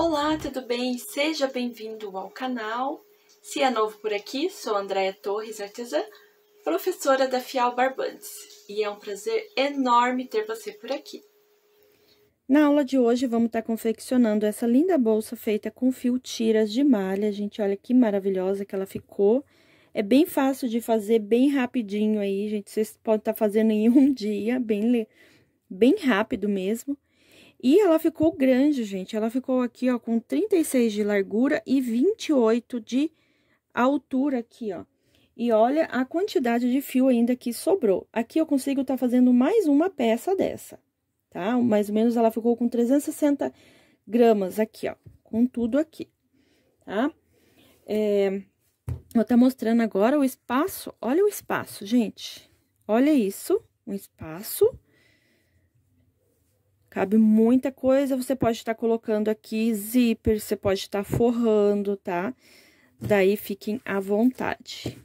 Olá, tudo bem? Seja bem-vindo ao canal. Se é novo por aqui, sou Andréia Torres Artesã, professora da Fial Barbantes, e é um prazer enorme ter você por aqui. Na aula de hoje, vamos estar tá confeccionando essa linda bolsa feita com fio tiras de malha. Gente, olha que maravilhosa que ela ficou. É bem fácil de fazer, bem rapidinho aí, gente. Vocês podem estar tá fazendo em um dia, bem, bem rápido mesmo. E ela ficou grande, gente. Ela ficou aqui, ó, com 36 de largura e 28 de altura aqui, ó. E olha a quantidade de fio ainda que sobrou. Aqui eu consigo estar tá fazendo mais uma peça dessa, tá? Mais ou menos ela ficou com 360 gramas aqui, ó, com tudo aqui, tá? É, eu tá mostrando agora o espaço, olha o espaço, gente. Olha isso, um espaço Cabe muita coisa, você pode estar tá colocando aqui zíper, você pode estar tá forrando, tá? Daí fiquem à vontade.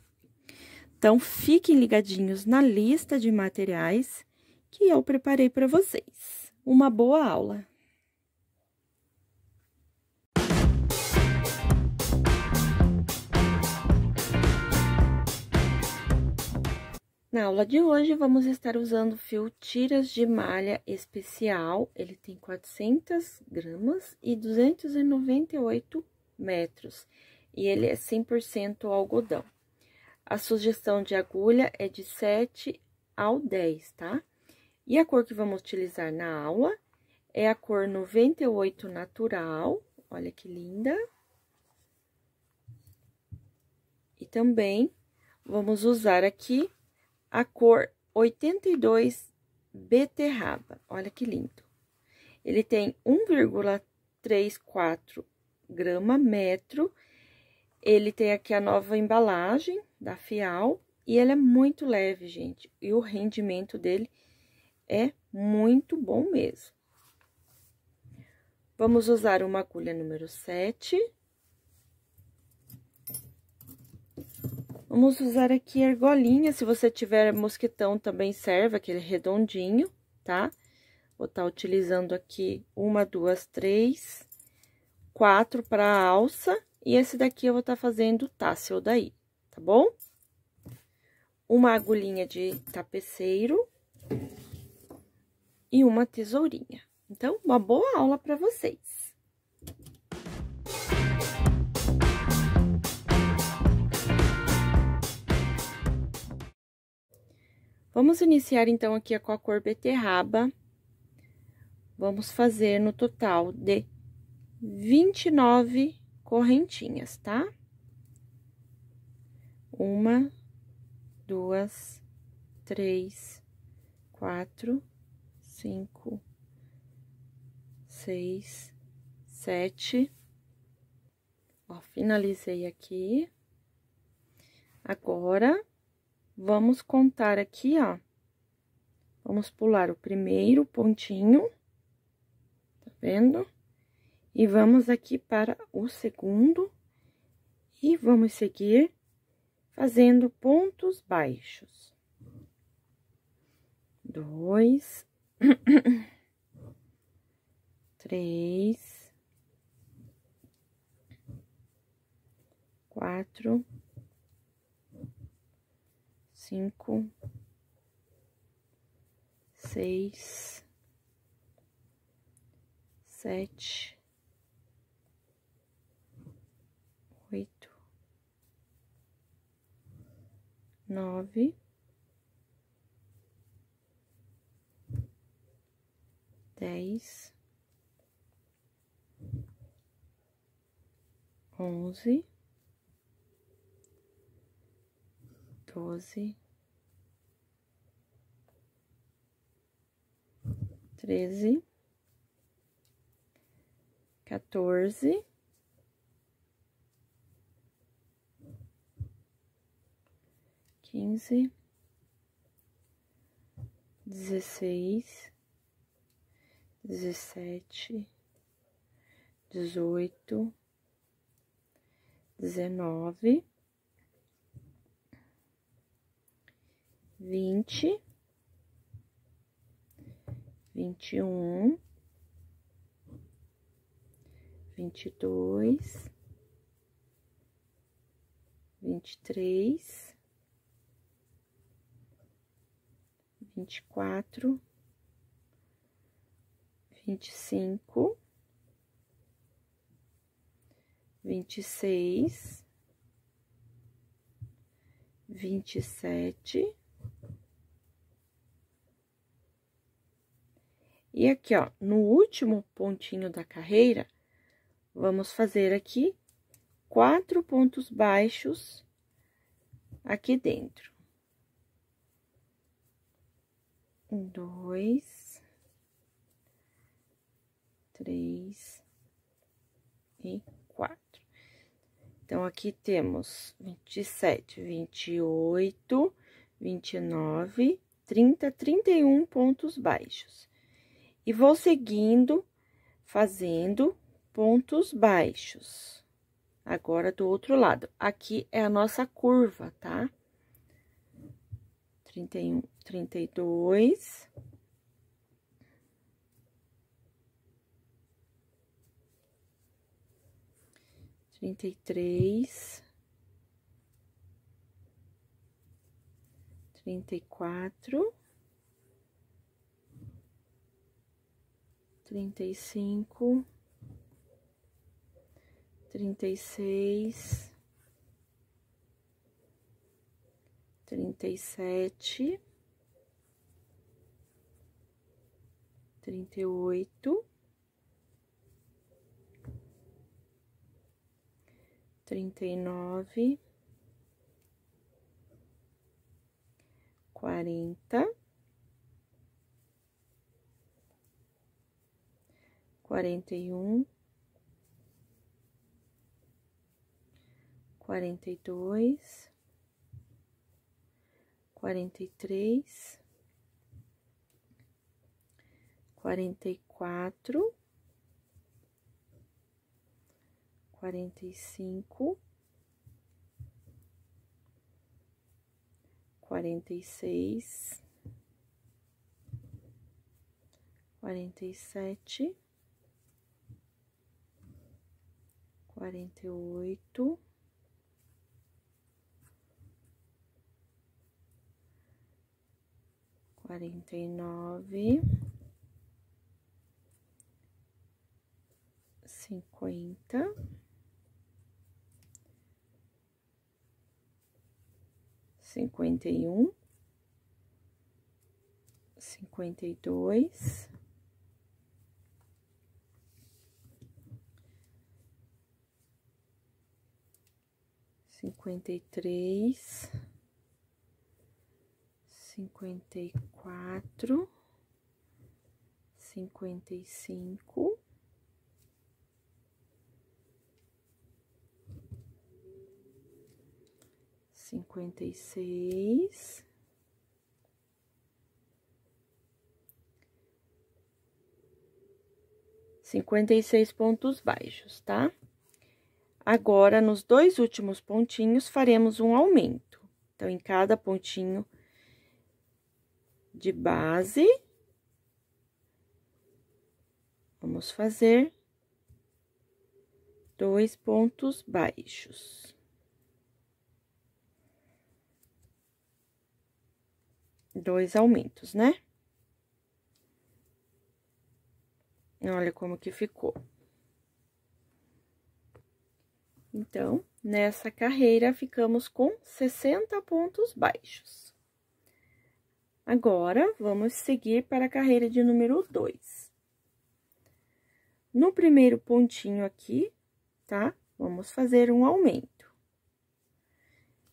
Então, fiquem ligadinhos na lista de materiais que eu preparei para vocês. Uma boa aula! Na aula de hoje, vamos estar usando fio tiras de malha especial. Ele tem 400 gramas e 298 metros. E ele é 100% algodão. A sugestão de agulha é de 7 ao 10, tá? E a cor que vamos utilizar na aula é a cor 98 natural. Olha que linda. E também vamos usar aqui a cor 82 beterraba. Olha que lindo. Ele tem 1,34 grama metro. Ele tem aqui a nova embalagem da Fial e ele é muito leve, gente. E o rendimento dele é muito bom mesmo. Vamos usar uma agulha número 7. Vamos usar aqui argolinha, se você tiver mosquetão também serve, aquele redondinho, tá? Vou estar tá utilizando aqui uma, duas, três, quatro para alça, e esse daqui eu vou estar tá fazendo tassel daí, tá bom? Uma agulhinha de tapeceiro e uma tesourinha. Então, uma boa aula para vocês! Vamos iniciar, então, aqui com a cor beterraba. Vamos fazer no total de 29 correntinhas, tá? Uma, duas, três, quatro, cinco, seis, sete. Ó, finalizei aqui. Agora, vamos contar aqui, ó. Vamos pular o primeiro pontinho, tá vendo? E vamos aqui para o segundo e vamos seguir fazendo pontos baixos. Dois, três, quatro, cinco, seis, sete, oito, nove, dez, onze, doze. treze, quatorze, quinze, dezesseis, dezessete, dezoito, dezenove, vinte vinte e um, vinte e dois, vinte e três, vinte e quatro, vinte e cinco, vinte e seis, vinte e sete. E aqui, ó, no último pontinho da carreira, vamos fazer aqui quatro pontos baixos aqui dentro. Um, dois, três e quatro. Então, aqui temos 27, 28, 29, 30, 31 pontos baixos. E vou seguindo, fazendo pontos baixos. Agora, do outro lado. Aqui é a nossa curva, tá? 31, 32. Trinta e três, trinta e quatro. trinta e cinco, trinta e seis, trinta e sete, trinta e oito, trinta e nove, quarenta. quarenta e um, quarenta e dois, quarenta e três, quarenta e quatro, quarenta e cinco, quarenta e seis, quarenta e sete. quarenta e oito, quarenta e nove, cinquenta, cinquenta e um, cinquenta e dois. cinquenta e três, cinquenta e quatro, cinquenta e cinco, cinquenta e seis. cinquenta e seis pontos baixos, tá? Agora, nos dois últimos pontinhos, faremos um aumento. Então, em cada pontinho de base, vamos fazer dois pontos baixos. Dois aumentos, né? Olha como que ficou. Então, nessa carreira, ficamos com 60 pontos baixos. Agora, vamos seguir para a carreira de número 2. No primeiro pontinho aqui, tá? Vamos fazer um aumento.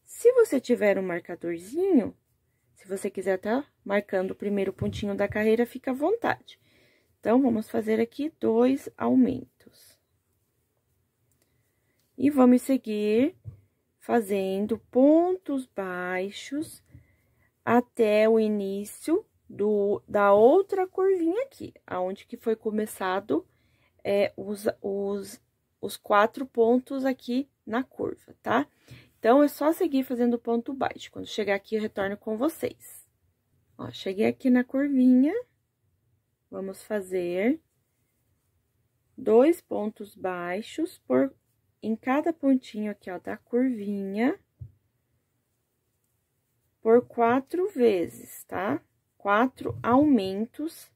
Se você tiver um marcadorzinho, se você quiser tá marcando o primeiro pontinho da carreira, fica à vontade. Então, vamos fazer aqui dois aumentos. E vamos seguir fazendo pontos baixos até o início do, da outra curvinha aqui, aonde que foi começado é, os, os, os quatro pontos aqui na curva, tá? Então, é só seguir fazendo ponto baixo. Quando chegar aqui, eu retorno com vocês. Ó, cheguei aqui na curvinha, vamos fazer dois pontos baixos por em cada pontinho aqui, ó, da curvinha, por quatro vezes, tá? Quatro aumentos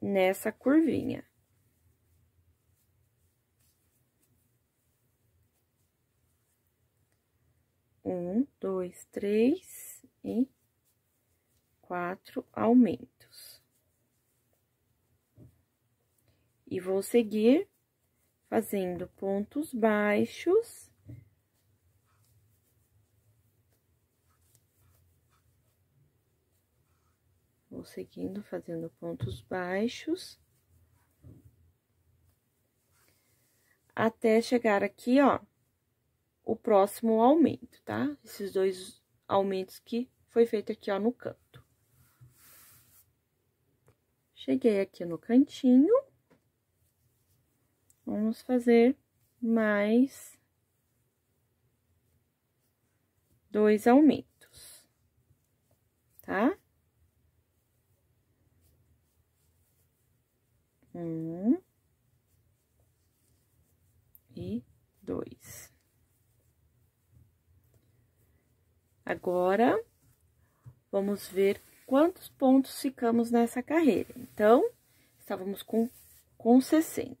nessa curvinha. Um, dois, três e quatro aumentos. E vou seguir fazendo pontos baixos. Vou seguindo fazendo pontos baixos. Até chegar aqui, ó, o próximo aumento, tá? Esses dois aumentos que foi feito aqui, ó, no canto. Cheguei aqui no cantinho. Vamos fazer mais dois aumentos, tá? Um e dois. Agora, vamos ver quantos pontos ficamos nessa carreira. Então, estávamos com, com 60.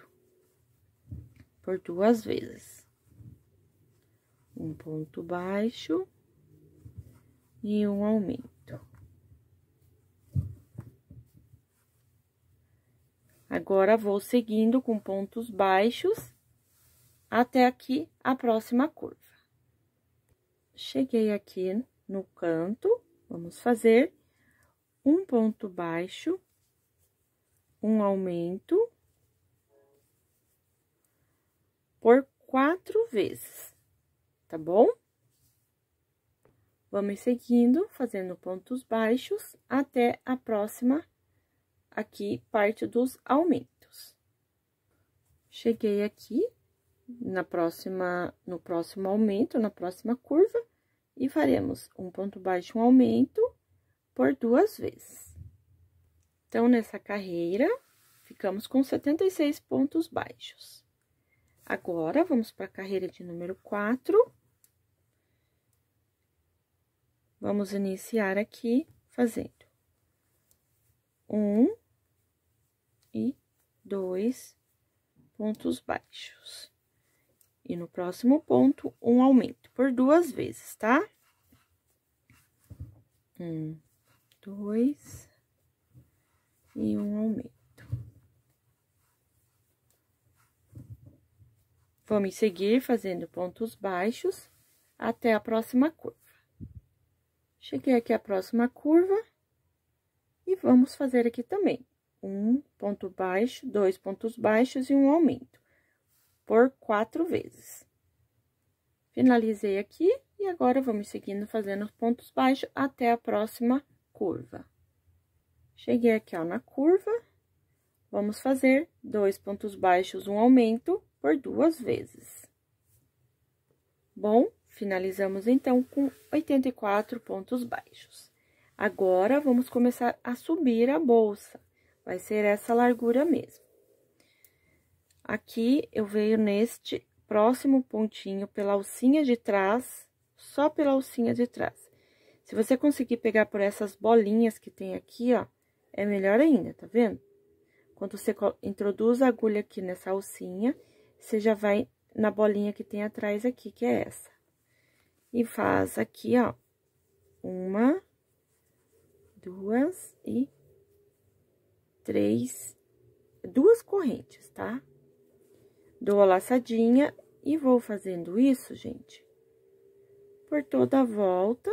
por duas vezes. Um ponto baixo e um aumento. Agora, vou seguindo com pontos baixos até aqui a próxima curva. Cheguei aqui no canto, vamos fazer um ponto baixo, um aumento por quatro vezes, tá bom? Vamos seguindo, fazendo pontos baixos, até a próxima, aqui, parte dos aumentos. Cheguei aqui, na próxima, no próximo aumento, na próxima curva, e faremos um ponto baixo, um aumento, por duas vezes. Então, nessa carreira, ficamos com 76 pontos baixos. Agora, vamos para a carreira de número 4. Vamos iniciar aqui fazendo um e dois pontos baixos. E no próximo ponto, um aumento por duas vezes, tá? Um, dois e um aumento. Vamos seguir fazendo pontos baixos até a próxima curva. Cheguei aqui à próxima curva e vamos fazer aqui também. Um ponto baixo, dois pontos baixos e um aumento, por quatro vezes. Finalizei aqui e agora vamos seguindo fazendo os pontos baixos até a próxima curva. Cheguei aqui, ó, na curva, vamos fazer dois pontos baixos, um aumento por duas vezes. Bom, finalizamos então com 84 pontos baixos. Agora, vamos começar a subir a bolsa. Vai ser essa largura mesmo. Aqui, eu venho neste próximo pontinho pela alcinha de trás, só pela alcinha de trás. Se você conseguir pegar por essas bolinhas que tem aqui, ó, é melhor ainda, tá vendo? Quando você introduz a agulha aqui nessa alcinha você já vai na bolinha que tem atrás aqui, que é essa. E faz aqui, ó, uma, duas e três, duas correntes, tá? Dou a laçadinha e vou fazendo isso, gente, por toda a volta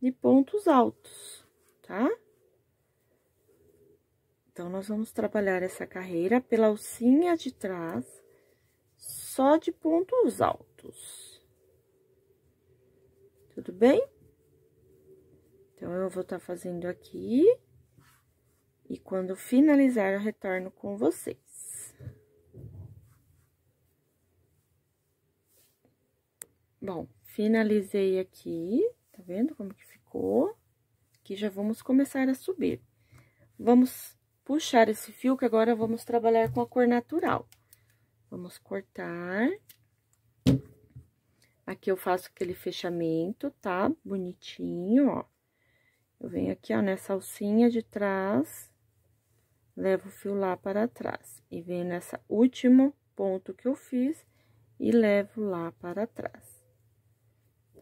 de pontos altos, tá? Tá? Então, nós vamos trabalhar essa carreira pela alcinha de trás, só de pontos altos. Tudo bem? Então, eu vou estar tá fazendo aqui, e quando finalizar, eu retorno com vocês. Bom, finalizei aqui, tá vendo como que ficou? Aqui já vamos começar a subir. Vamos puxar esse fio, que agora vamos trabalhar com a cor natural. Vamos cortar. Aqui eu faço aquele fechamento, tá? Bonitinho, ó. Eu venho aqui, ó, nessa alcinha de trás, levo o fio lá para trás. E venho nessa último ponto que eu fiz e levo lá para trás.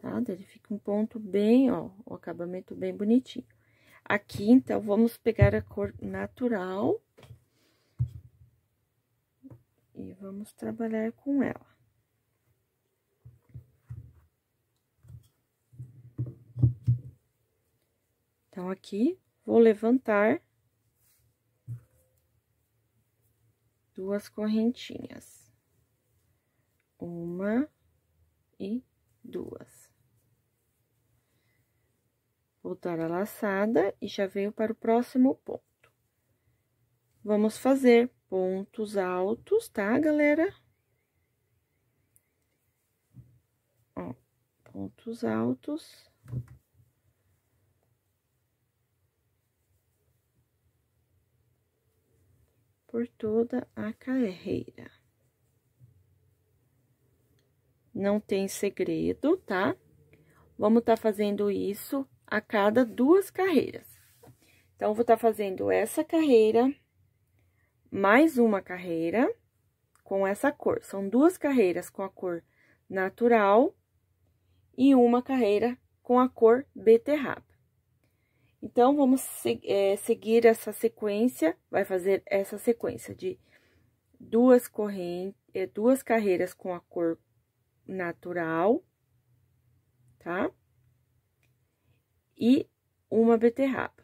Tá? Daí ele fica um ponto bem, ó, o acabamento bem bonitinho. Aqui, então, vamos pegar a cor natural. E vamos trabalhar com ela. Então, aqui, vou levantar duas correntinhas. Uma e duas voltar a laçada e já venho para o próximo ponto. Vamos fazer pontos altos, tá, galera? Ó, pontos altos. Por toda a carreira. Não tem segredo, tá? Vamos tá fazendo isso a cada duas carreiras. Então, vou estar tá fazendo essa carreira, mais uma carreira com essa cor. São duas carreiras com a cor natural e uma carreira com a cor beterraba. Então, vamos é, seguir essa sequência, vai fazer essa sequência de duas correntes, é, duas carreiras com a cor natural, tá? e uma beterraba.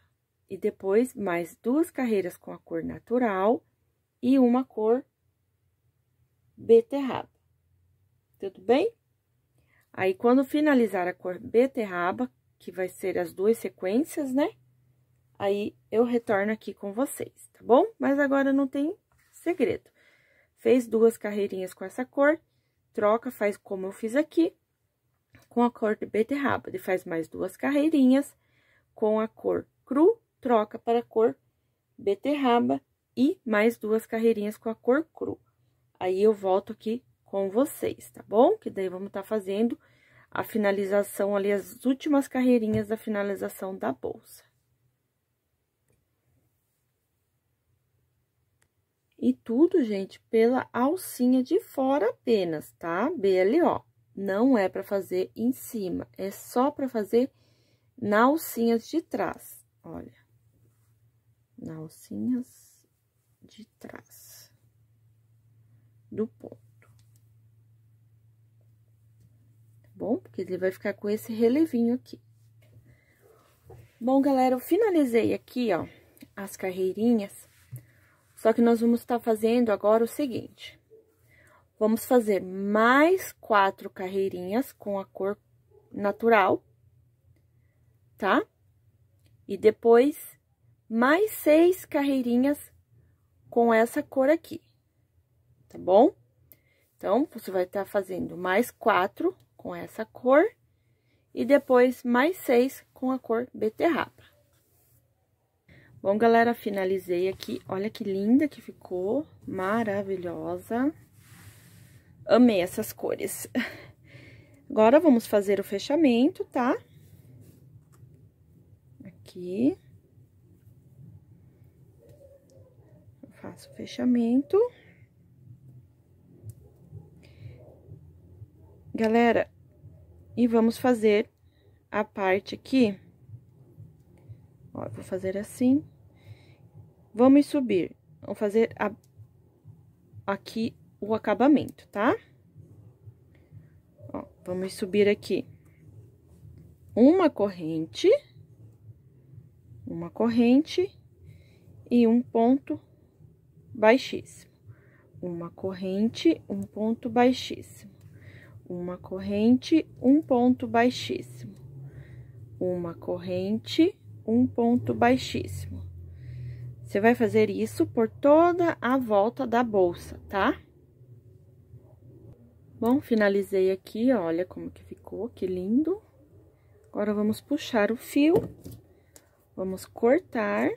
E depois, mais duas carreiras com a cor natural e uma cor beterraba. Tudo bem? Aí, quando finalizar a cor beterraba, que vai ser as duas sequências, né? Aí, eu retorno aqui com vocês, tá bom? Mas agora não tem segredo. Fez duas carreirinhas com essa cor, troca, faz como eu fiz aqui, com a cor de beterraba, ele faz mais duas carreirinhas. Com a cor cru, troca para a cor beterraba e mais duas carreirinhas com a cor cru. Aí, eu volto aqui com vocês, tá bom? Que daí, vamos estar tá fazendo a finalização ali, as últimas carreirinhas da finalização da bolsa. E tudo, gente, pela alcinha de fora apenas, tá? BLO não é para fazer em cima, é só para fazer na alcinhas de trás, olha. Na alcinhas de trás do ponto. Tá bom? Porque ele vai ficar com esse relevinho aqui. Bom, galera, eu finalizei aqui, ó, as carreirinhas. Só que nós vamos estar tá fazendo agora o seguinte. Vamos fazer mais quatro carreirinhas com a cor natural, tá? E depois, mais seis carreirinhas com essa cor aqui, tá bom? Então, você vai estar tá fazendo mais quatro com essa cor e depois mais seis com a cor beterraba. Bom, galera, finalizei aqui. Olha que linda que ficou, maravilhosa. Amei essas cores. Agora, vamos fazer o fechamento, tá? Aqui. Eu faço o fechamento. Galera, e vamos fazer a parte aqui. Ó, vou fazer assim. Vamos subir. Vamos fazer a, aqui o acabamento, tá? Ó, vamos subir aqui uma corrente, uma corrente e um ponto baixíssimo. Uma corrente, um ponto baixíssimo. Uma corrente, um ponto baixíssimo. Uma corrente, um ponto baixíssimo. Você vai fazer isso por toda a volta da bolsa, tá? Bom, finalizei aqui, olha como que ficou, que lindo. Agora, vamos puxar o fio, vamos cortar.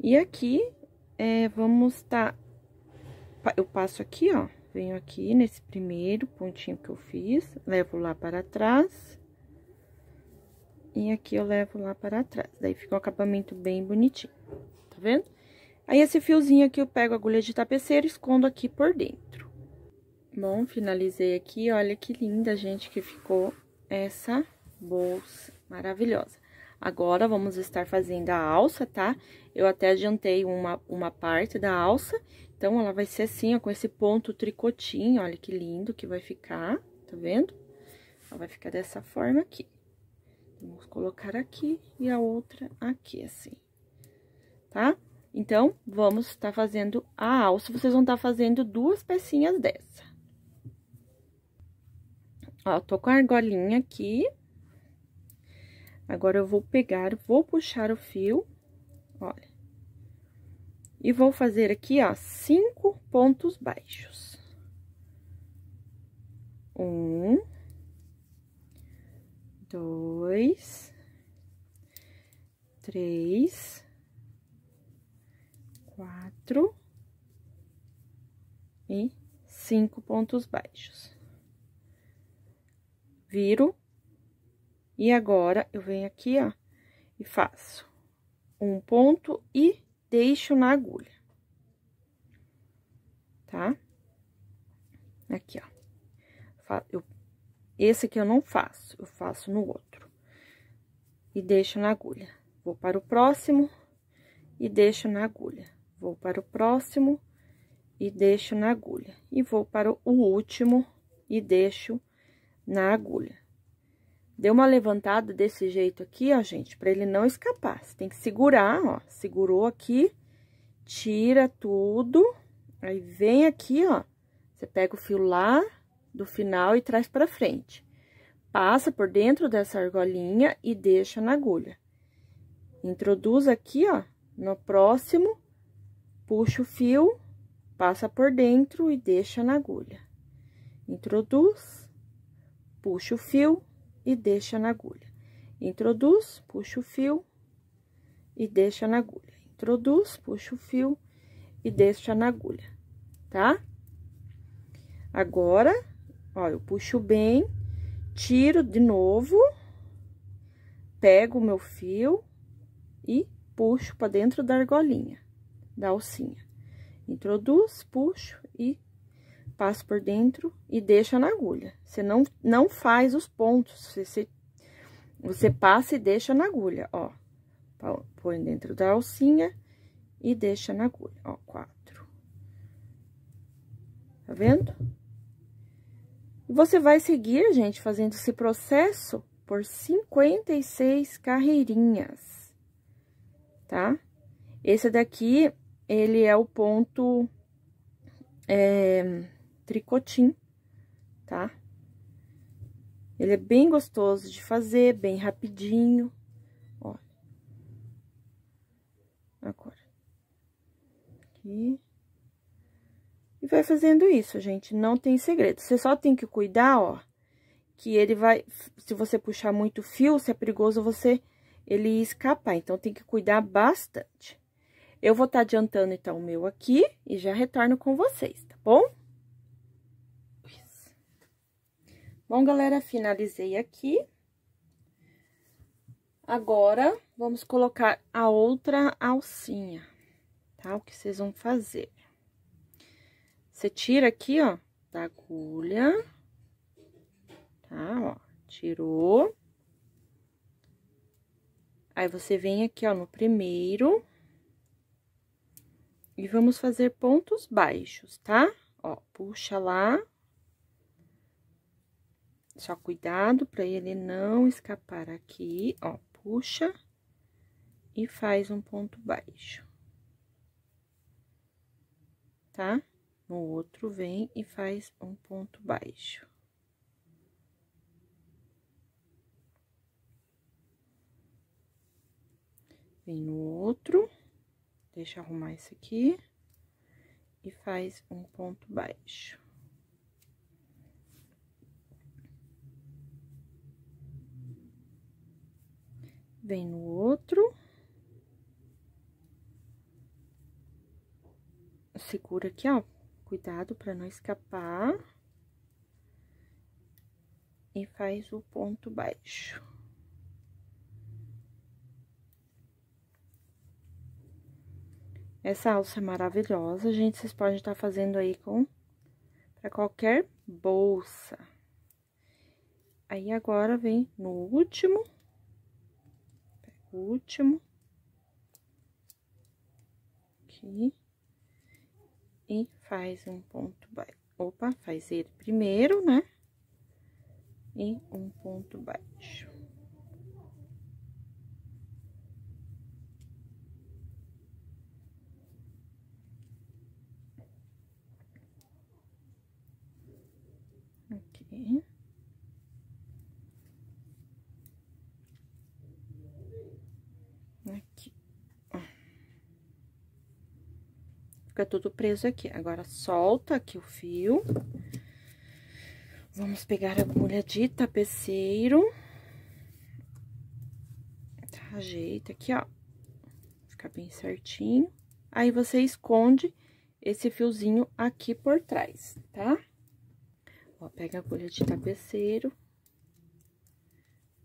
E aqui, é, vamos tá... Eu passo aqui, ó, venho aqui nesse primeiro pontinho que eu fiz, levo lá para trás. E aqui eu levo lá para trás, daí fica um acabamento bem bonitinho, tá vendo? Aí, esse fiozinho aqui, eu pego a agulha de tapeceiro e escondo aqui por dentro. Bom, finalizei aqui. Olha que linda, gente, que ficou essa bolsa maravilhosa. Agora, vamos estar fazendo a alça, tá? Eu até adiantei uma, uma parte da alça. Então, ela vai ser assim, ó, com esse ponto tricotinho. Olha que lindo que vai ficar, tá vendo? Ela vai ficar dessa forma aqui. Vamos colocar aqui e a outra aqui, assim, tá? Então, vamos estar tá fazendo a alça, vocês vão estar tá fazendo duas pecinhas dessa. Ó, tô com a argolinha aqui. Agora, eu vou pegar, vou puxar o fio, olha. E vou fazer aqui, ó, cinco pontos baixos. Um, dois, três, quatro e cinco pontos baixos. Viro. E agora, eu venho aqui, ó, e faço um ponto e deixo na agulha. Tá? Aqui, ó. Eu, esse aqui eu não faço, eu faço no outro. E deixo na agulha. Vou para o próximo e deixo na agulha. Vou para o próximo e deixo na agulha. E vou para o último e deixo na agulha. Deu uma levantada desse jeito aqui, ó, gente, para ele não escapar. Você tem que segurar, ó, segurou aqui, tira tudo, aí vem aqui, ó, você pega o fio lá do final e traz para frente. Passa por dentro dessa argolinha e deixa na agulha. Introduz aqui, ó, no próximo puxa o fio, passa por dentro e deixa na agulha. Introduz, puxa o fio e deixa na agulha. Introduz, puxa o fio e deixa na agulha. Introduz, puxa o fio e deixa na agulha, tá? Agora, ó, eu puxo bem, tiro de novo, pego o meu fio e puxo para dentro da argolinha da alcinha. Introduz, puxo e passo por dentro e deixa na agulha. Você não, não faz os pontos, você, você, passa e deixa na agulha, ó. Põe dentro da alcinha e deixa na agulha, ó, quatro. Tá vendo? E você vai seguir, gente, fazendo esse processo por 56 carreirinhas, tá? Esse daqui ele é o ponto é, tricotim, tá? Ele é bem gostoso de fazer, bem rapidinho, ó. Agora. Aqui. E vai fazendo isso, gente, não tem segredo. Você só tem que cuidar, ó, que ele vai... Se você puxar muito fio, se é perigoso, você... Ele escapar, então tem que cuidar bastante. Eu vou estar tá adiantando, então, o meu aqui e já retorno com vocês, tá bom? Bom, galera, finalizei aqui. Agora, vamos colocar a outra alcinha, tá? O que vocês vão fazer? Você tira aqui, ó, da agulha, tá? Ó, tirou. Aí, você vem aqui, ó, no primeiro, e vamos fazer pontos baixos, tá? Ó, puxa lá. Só cuidado para ele não escapar aqui, ó, puxa e faz um ponto baixo. Tá? No outro vem e faz um ponto baixo. Vem no outro. Deixa eu arrumar isso aqui. E faz um ponto baixo. Vem no outro. Segura aqui, ó. Cuidado para não escapar. E faz o ponto baixo. Essa alça é maravilhosa, gente. Vocês podem estar fazendo aí com... para qualquer bolsa. Aí, agora, vem no último. último. Aqui. E faz um ponto baixo. Opa, faz ele primeiro, né? E um ponto baixo. aqui. Fica tudo preso aqui. Agora, solta aqui o fio. Vamos pegar a agulha de tapeceiro. Tá, ajeita aqui, ó. Fica bem certinho. Aí, você esconde esse fiozinho aqui por trás, tá? Tá? Ó, pega a agulha de tapeceiro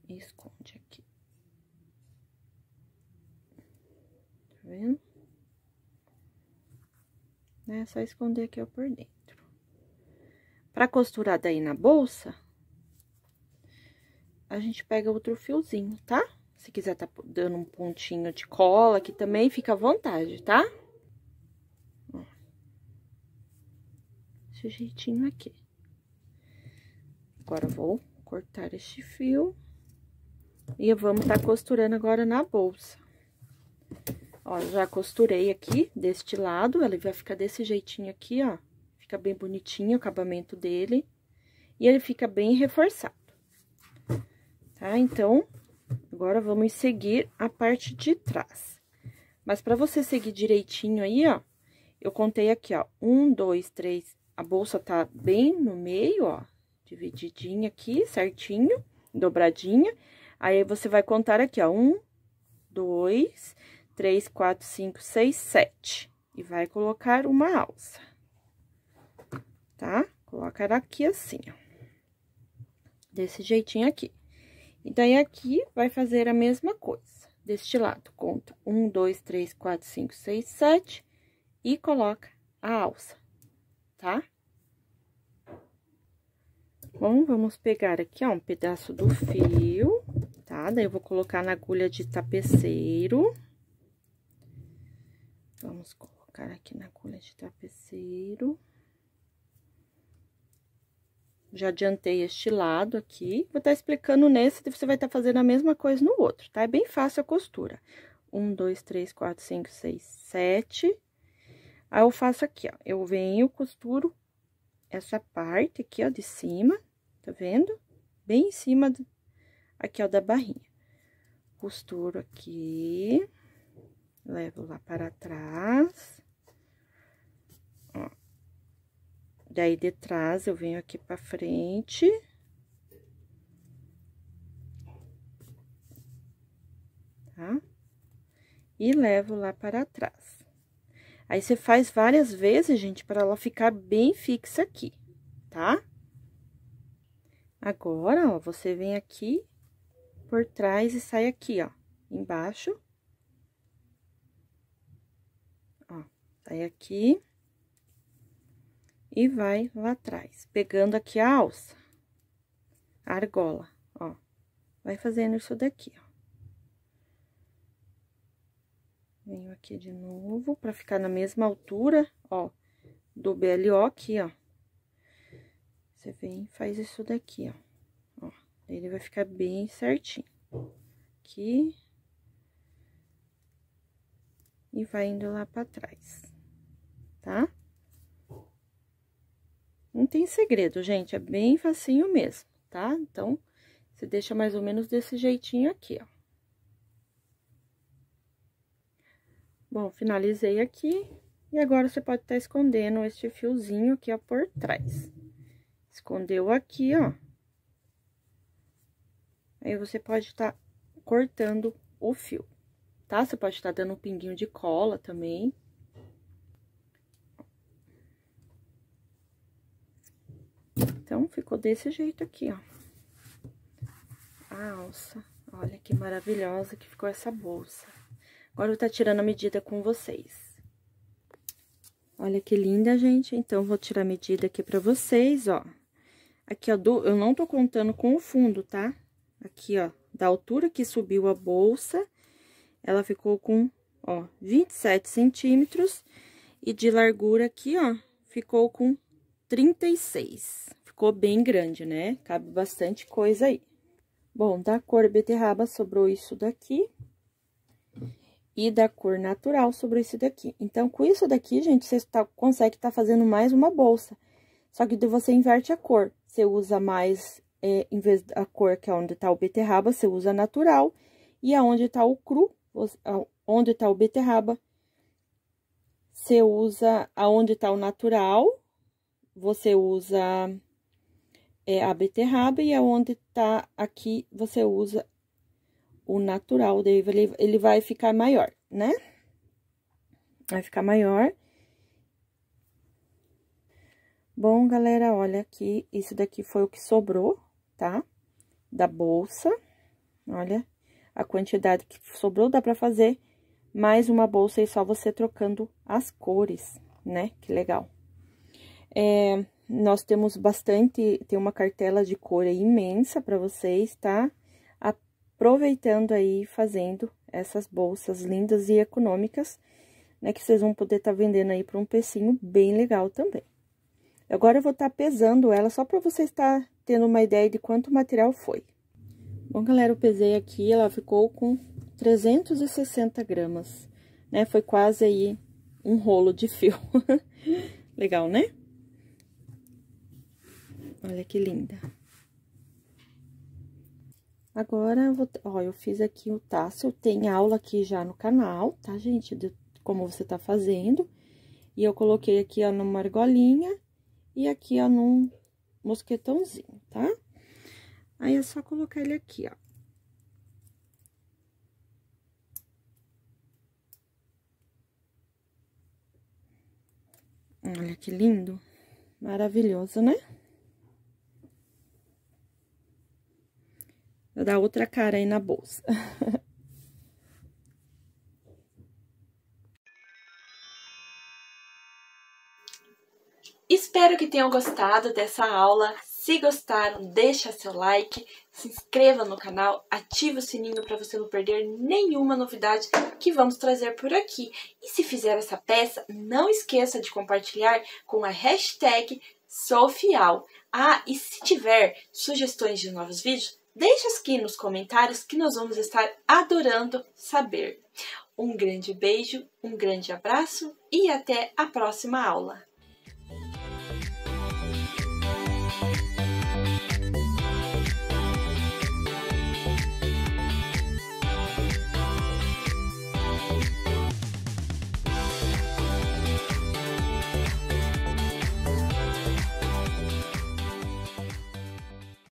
e esconde aqui. Tá vendo? Né? É só esconder aqui, ó, por dentro. Pra costurar daí na bolsa, a gente pega outro fiozinho, tá? Se quiser tá dando um pontinho de cola aqui também, fica à vontade, tá? Ó. Esse jeitinho aqui. Agora, vou cortar este fio. E vamos estar tá costurando agora na bolsa. Ó, já costurei aqui deste lado, ele vai ficar desse jeitinho aqui, ó. Fica bem bonitinho o acabamento dele. E ele fica bem reforçado. Tá? Então, agora vamos seguir a parte de trás. Mas para você seguir direitinho aí, ó, eu contei aqui, ó, um, dois, três, a bolsa tá bem no meio, ó, divididinha aqui, certinho, dobradinha. Aí, você vai contar aqui, ó, um, dois, três, quatro, cinco, seis, sete. E vai colocar uma alça, tá? Colocar aqui assim, ó. Desse jeitinho aqui. E daí, aqui, vai fazer a mesma coisa. Deste lado, conta um, dois, três, quatro, cinco, seis, sete. E coloca a alça, tá? bom? Vamos pegar aqui, ó, um pedaço do fio, tá? Daí, eu vou colocar na agulha de tapeceiro. Vamos colocar aqui na agulha de tapeceiro. Já adiantei este lado aqui. Vou estar tá explicando nesse, você vai estar tá fazendo a mesma coisa no outro, tá? É bem fácil a costura. Um, dois, três, quatro, cinco, seis, sete. Aí, eu faço aqui, ó. Eu venho, costuro essa parte aqui, ó, de cima, tá vendo? Bem em cima, do, aqui, ó, da barrinha. Costuro aqui, levo lá para trás. Ó. Daí, de trás, eu venho aqui para frente. Tá? E levo lá para trás. Aí, você faz várias vezes, gente, para ela ficar bem fixa aqui, tá? Agora, ó, você vem aqui por trás e sai aqui, ó, embaixo. Ó, sai aqui. E vai lá atrás, pegando aqui a alça, a argola, ó. Vai fazendo isso daqui, ó. Venho aqui de novo, pra ficar na mesma altura, ó, do BLO aqui, ó. Você vem e faz isso daqui, ó. Ó, ele vai ficar bem certinho. Aqui. E vai indo lá pra trás, tá? Não tem segredo, gente, é bem facinho mesmo, tá? Então, você deixa mais ou menos desse jeitinho aqui, ó. Bom, finalizei aqui. E agora, você pode estar tá escondendo este fiozinho aqui, ó, é por trás. Escondeu aqui, ó. Aí, você pode estar tá cortando o fio, tá? Você pode estar tá dando um pinguinho de cola também. Então, ficou desse jeito aqui, ó. A alça. Olha que maravilhosa que ficou essa bolsa. Agora, eu vou estar tá tirando a medida com vocês. Olha que linda, gente. Então, vou tirar a medida aqui pra vocês, ó. Aqui, ó, do, eu não tô contando com o fundo, tá? Aqui, ó, da altura que subiu a bolsa, ela ficou com, ó, 27 centímetros. E de largura aqui, ó, ficou com 36. Ficou bem grande, né? Cabe bastante coisa aí. Bom, da cor beterraba sobrou isso daqui e da cor natural sobre esse daqui. Então, com isso daqui, gente, você tá, consegue estar tá fazendo mais uma bolsa. Só que você inverte a cor. Você usa mais, é, em vez da cor que é onde está o beterraba, você usa natural. E aonde está o cru, onde está o beterraba, você usa aonde está o natural, você usa é, a beterraba. E aonde está aqui, você usa o natural dele, ele, ele vai ficar maior, né? Vai ficar maior. Bom, galera, olha aqui, isso daqui foi o que sobrou, tá? Da bolsa, olha, a quantidade que sobrou dá pra fazer mais uma bolsa e só você trocando as cores, né? Que legal. É, nós temos bastante, tem uma cartela de cor imensa pra vocês, tá? Tá? aproveitando aí, fazendo essas bolsas lindas e econômicas, né? Que vocês vão poder estar tá vendendo aí para um precinho bem legal também. Agora eu vou estar tá pesando ela só para vocês estar tá tendo uma ideia de quanto material foi. Bom, galera, eu pesei aqui, ela ficou com 360 gramas, né? Foi quase aí um rolo de fio. Legal, né? Olha que linda. Agora, eu vou, ó, eu fiz aqui o taço, tem aula aqui já no canal, tá, gente? De como você tá fazendo. E eu coloquei aqui, ó, numa argolinha e aqui, ó, num mosquetãozinho, tá? Aí, é só colocar ele aqui, ó. Olha que lindo, maravilhoso, né? Vai dar outra cara aí na bolsa. Espero que tenham gostado dessa aula. Se gostaram, deixa seu like, se inscreva no canal, ative o sininho para você não perder nenhuma novidade que vamos trazer por aqui. E se fizer essa peça, não esqueça de compartilhar com a hashtag Sofial. Ah, e se tiver sugestões de novos vídeos, Deixe aqui nos comentários que nós vamos estar adorando saber. Um grande beijo, um grande abraço e até a próxima aula!